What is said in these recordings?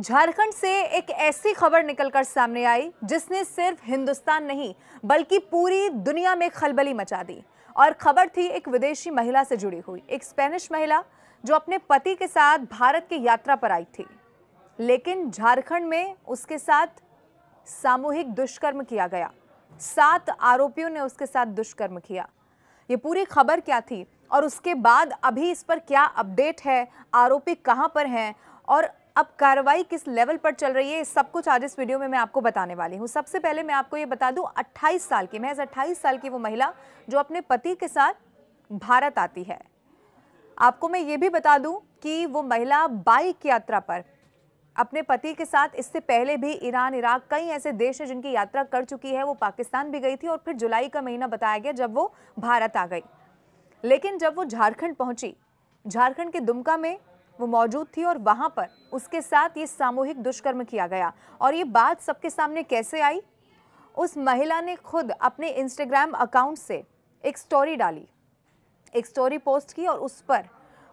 झारखंड से एक ऐसी खबर निकलकर सामने आई जिसने सिर्फ हिंदुस्तान नहीं बल्कि पूरी दुनिया में खलबली मचा दी और खबर थी एक विदेशी महिला से जुड़ी हुई एक स्पेनिश महिला जो अपने पति के साथ भारत की यात्रा पर आई थी लेकिन झारखंड में उसके साथ सामूहिक दुष्कर्म किया गया सात आरोपियों ने उसके साथ दुष्कर्म किया ये पूरी खबर क्या थी और उसके बाद अभी इस पर क्या अपडेट है आरोपी कहाँ पर हैं और अब कार्रवाई किस लेवल पर चल रही है सब कुछ आज इस वीडियो में मैं आपको बताने वाली हूँ सबसे पहले मैं आपको ये बता दूँ 28 साल की महज 28 साल की वो महिला जो अपने पति के साथ भारत आती है आपको मैं ये भी बता दूँ कि वो महिला बाइक यात्रा पर अपने पति के साथ इससे पहले भी ईरान इराक कई ऐसे देश हैं जिनकी यात्रा कर चुकी है वो पाकिस्तान भी गई थी और फिर जुलाई का महीना बताया गया जब वो भारत आ गई लेकिन जब वो झारखंड पहुंची झारखंड के दुमका में वो मौजूद थी और वहाँ पर उसके साथ ये सामूहिक दुष्कर्म किया गया और ये बात सबके सामने कैसे आई उस महिला ने खुद अपने इंस्टाग्राम अकाउंट से एक स्टोरी डाली एक स्टोरी पोस्ट की और उस पर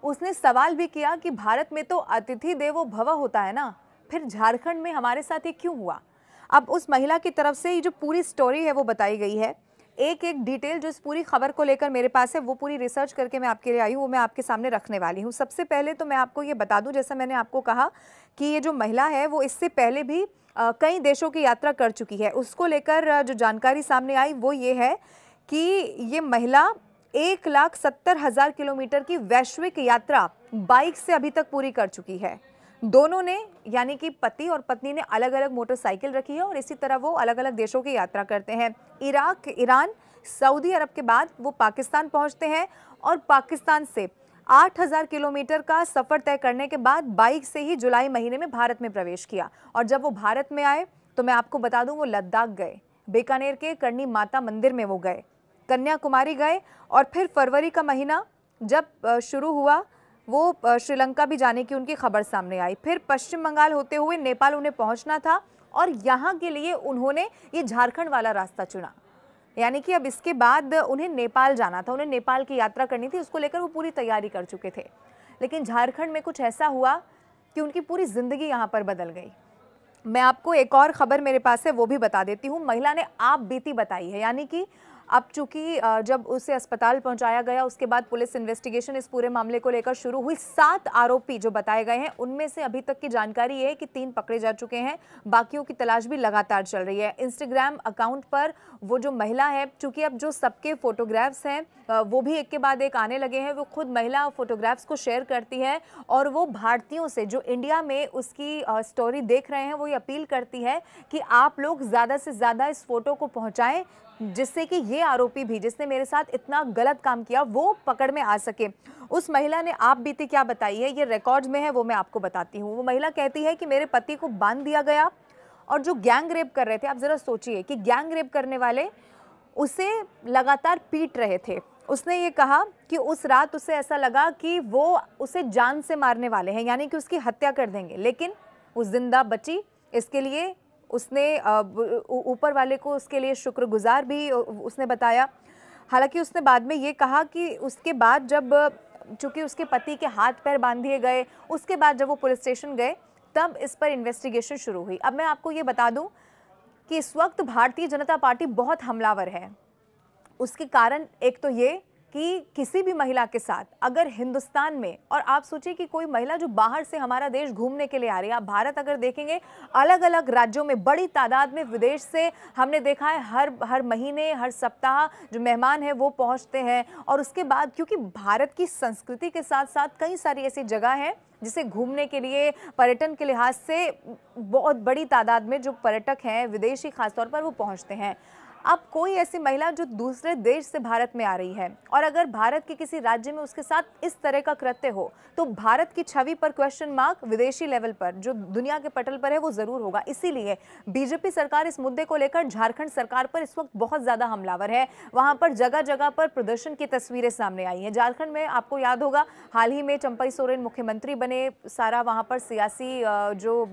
उसने सवाल भी किया कि भारत में तो अतिथि देवो भव होता है ना फिर झारखंड में हमारे साथ ये क्यों हुआ अब उस महिला की तरफ से ये जो पूरी स्टोरी है वो बताई गई है एक एक डिटेल जो इस पूरी खबर को लेकर मेरे पास है वो पूरी रिसर्च करके मैं आपके लिए आई हूँ वो मैं आपके सामने रखने वाली हूँ सबसे पहले तो मैं आपको ये बता दूँ जैसा मैंने आपको कहा कि ये जो महिला है वो इससे पहले भी कई देशों की यात्रा कर चुकी है उसको लेकर जो जानकारी सामने आई वो ये है कि ये महिला एक लाख सत्तर हज़ार किलोमीटर की वैश्विक यात्रा बाइक से अभी तक पूरी कर चुकी है दोनों ने यानी कि पति और पत्नी ने अलग अलग मोटरसाइकिल रखी है और इसी तरह वो अलग अलग देशों की यात्रा करते हैं इराक ईरान सऊदी अरब के बाद वो पाकिस्तान पहुंचते हैं और पाकिस्तान से 8000 किलोमीटर का सफ़र तय करने के बाद बाइक से ही जुलाई महीने में भारत में प्रवेश किया और जब वो भारत में आए तो मैं आपको बता दूं वो लद्दाख गए बीकानेर के करनी माता मंदिर में वो गए कन्याकुमारी गए और फिर फरवरी का महीना जब शुरू हुआ वो श्रीलंका भी जाने की उनकी खबर सामने आई फिर पश्चिम बंगाल होते हुए नेपाल उन्हें पहुंचना था और यहाँ के लिए उन्होंने ये झारखंड वाला रास्ता चुना यानी कि अब इसके बाद उन्हें नेपाल जाना था उन्हें नेपाल की यात्रा करनी थी उसको लेकर वो पूरी तैयारी कर चुके थे लेकिन झारखंड में कुछ ऐसा हुआ कि उनकी पूरी ज़िंदगी यहाँ पर बदल गई मैं आपको एक और ख़बर मेरे पास है वो भी बता देती हूँ महिला ने आप बीती बताई है यानी कि अब चूंकि जब उसे अस्पताल पहुंचाया गया उसके बाद पुलिस इन्वेस्टिगेशन इस पूरे मामले को लेकर शुरू हुई सात आरोपी जो बताए गए हैं उनमें से अभी तक की जानकारी है कि तीन पकड़े जा चुके हैं बाकियों की तलाश भी लगातार चल रही है इंस्टाग्राम अकाउंट पर वो जो महिला है चूंकि अब जो सबके फोटोग्राफ्स हैं वो भी एक के बाद एक आने लगे हैं वो खुद महिला फोटोग्राफ्स को शेयर करती है और वो भारतीयों से जो इंडिया में उसकी स्टोरी देख रहे हैं वो ये अपील करती है कि आप लोग ज़्यादा से ज़्यादा इस फोटो को पहुँचाएँ जिससे कि ये आरोपी भी जिसने मेरे साथ इतना गलत काम किया वो पकड़ में आ सके उस महिला ने आप बीते क्या बताई है ये रिकॉर्ड में है वो मैं आपको बताती हूँ वो महिला कहती है कि मेरे पति को बांध दिया गया और जो गैंग रेप कर रहे थे आप ज़रा सोचिए कि गैंग रेप करने वाले उसे लगातार पीट रहे थे उसने ये कहा कि उस रात उसे ऐसा लगा कि वो उसे जान से मारने वाले हैं यानी कि उसकी हत्या कर देंगे लेकिन वो ज़िंदा बची इसके लिए उसने ऊपर वाले को उसके लिए शुक्रगुजार भी उसने बताया हालांकि उसने बाद में ये कहा कि उसके बाद जब चूँकि उसके पति के हाथ पैर बांध दिए गए उसके बाद जब वो पुलिस स्टेशन गए तब इस पर इन्वेस्टिगेशन शुरू हुई अब मैं आपको ये बता दूं कि इस वक्त भारतीय जनता पार्टी बहुत हमलावर है उसके कारण एक तो ये कि किसी भी महिला के साथ अगर हिंदुस्तान में और आप सोचिए कि कोई महिला जो बाहर से हमारा देश घूमने के लिए आ रही है आप भारत अगर देखेंगे अलग अलग राज्यों में बड़ी तादाद में विदेश से हमने देखा है हर हर महीने हर सप्ताह जो मेहमान हैं वो पहुंचते हैं और उसके बाद क्योंकि भारत की संस्कृति के साथ साथ कई सारी ऐसी जगह हैं जिसे घूमने के लिए पर्यटन के लिहाज से बहुत बड़ी तादाद में जो पर्यटक हैं विदेशी खासतौर पर वो पहुँचते हैं अब कोई ऐसी महिला जो दूसरे देश से भारत में आ रही है और अगर भारत के किसी राज्य में उसके साथ इस तरह का कृत्य हो तो भारत की छवि पर क्वेश्चन मार्क विदेशी लेवल पर जो दुनिया के पटल पर है वो ज़रूर होगा इसीलिए बीजेपी सरकार इस मुद्दे को लेकर झारखंड सरकार पर इस वक्त बहुत ज़्यादा हमलावर है वहां पर जगह जगह पर प्रदर्शन की तस्वीरें सामने आई हैं झारखंड में आपको याद होगा हाल ही में चंपई सोरेन मुख्यमंत्री बने सारा वहां पर सियासी जो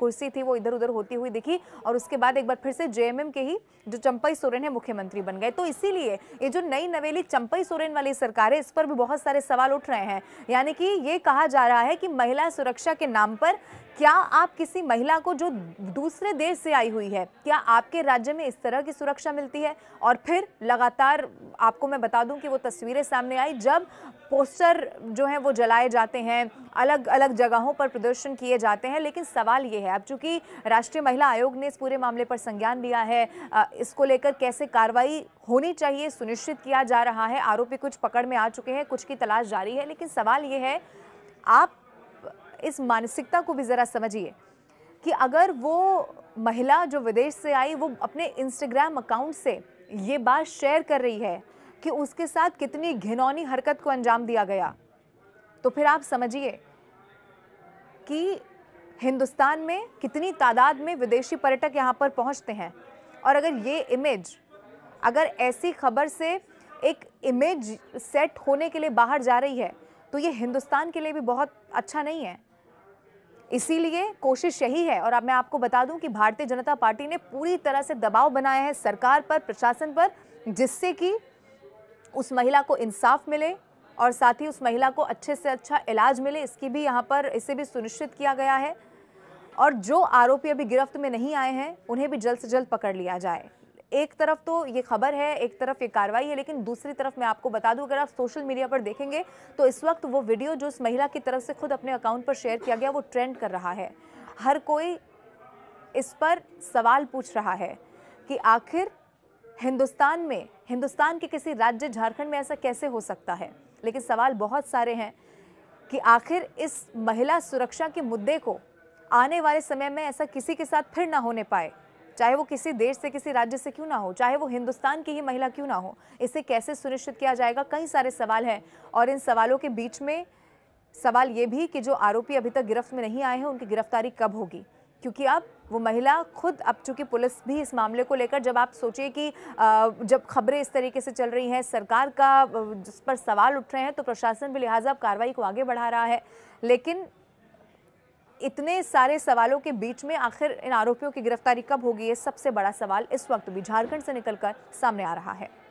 कुर्सी थी वो इधर उधर होती हुई दिखी और उसके बाद एक बार फिर से जेएमएम के ही जो चंपई चंपई सोरेन है मुख्यमंत्री बन गए तो इसीलिए ये जो नई नवेली चंपई सोरेन वाली सरकार है इस पर भी बहुत सारे सवाल उठ रहे हैं यानी कि ये कहा जा रहा है कि महिला सुरक्षा के नाम पर क्या आप किसी महिला को जो दूसरे देश से आई हुई है क्या आपके राज्य में इस तरह की सुरक्षा मिलती है और फिर लगातार आपको मैं बता दूं कि वो तस्वीरें सामने आई जब पोस्टर जो हैं वो जलाए जाते हैं अलग अलग जगहों पर प्रदर्शन किए जाते हैं लेकिन सवाल ये है अब चूंकि राष्ट्रीय महिला आयोग ने इस पूरे मामले पर संज्ञान लिया है इसको लेकर कैसे कार्रवाई होनी चाहिए सुनिश्चित किया जा रहा है आरोपी कुछ पकड़ में आ चुके हैं कुछ की तलाश जारी है लेकिन सवाल ये है आप इस मानसिकता को भी ज़रा समझिए कि अगर वो महिला जो विदेश से आई वो अपने इंस्टाग्राम अकाउंट से ये बात शेयर कर रही है कि उसके साथ कितनी घिनौनी हरकत को अंजाम दिया गया तो फिर आप समझिए कि हिंदुस्तान में कितनी तादाद में विदेशी पर्यटक यहाँ पर पहुँचते हैं और अगर ये इमेज अगर ऐसी खबर से एक इमेज सेट होने के लिए बाहर जा रही है तो ये हिंदुस्तान के लिए भी बहुत अच्छा नहीं है इसीलिए कोशिश यही है और अब मैं आपको बता दूं कि भारतीय जनता पार्टी ने पूरी तरह से दबाव बनाया है सरकार पर प्रशासन पर जिससे कि उस महिला को इंसाफ मिले और साथ ही उस महिला को अच्छे से अच्छा इलाज मिले इसकी भी यहाँ पर इसे भी सुनिश्चित किया गया है और जो आरोपी अभी गिरफ्त में नहीं आए हैं उन्हें भी जल्द से जल्द पकड़ लिया जाए एक तरफ तो ये खबर है एक तरफ ये कार्रवाई है लेकिन दूसरी तरफ मैं आपको बता दूं अगर आप सोशल मीडिया पर देखेंगे तो इस वक्त वो वीडियो जो उस महिला की तरफ से खुद अपने अकाउंट पर शेयर किया गया वो ट्रेंड कर रहा है हर कोई इस पर सवाल पूछ रहा है कि आखिर हिंदुस्तान में हिंदुस्तान के किसी राज्य झारखंड में ऐसा कैसे हो सकता है लेकिन सवाल बहुत सारे हैं कि आखिर इस महिला सुरक्षा के मुद्दे को आने वाले समय में ऐसा किसी के साथ फिर ना होने पाए चाहे वो किसी देश से किसी राज्य से क्यों ना हो चाहे वो हिंदुस्तान की ही महिला क्यों ना हो इसे कैसे सुनिश्चित किया जाएगा कई सारे सवाल हैं और इन सवालों के बीच में सवाल ये भी कि जो आरोपी अभी तक गिरफ्त में नहीं आए हैं उनकी गिरफ्तारी कब होगी क्योंकि अब वो महिला खुद अब चूंकि पुलिस भी इस मामले को लेकर जब आप सोचिए कि जब खबरें इस तरीके से चल रही हैं सरकार का जिस पर सवाल उठ रहे हैं तो प्रशासन भी लिहाजा अब कार्रवाई को आगे बढ़ा रहा है लेकिन इतने सारे सवालों के बीच में आखिर इन आरोपियों की गिरफ्तारी कब होगी ये सबसे बड़ा सवाल इस वक्त भी झारखंड से निकलकर सामने आ रहा है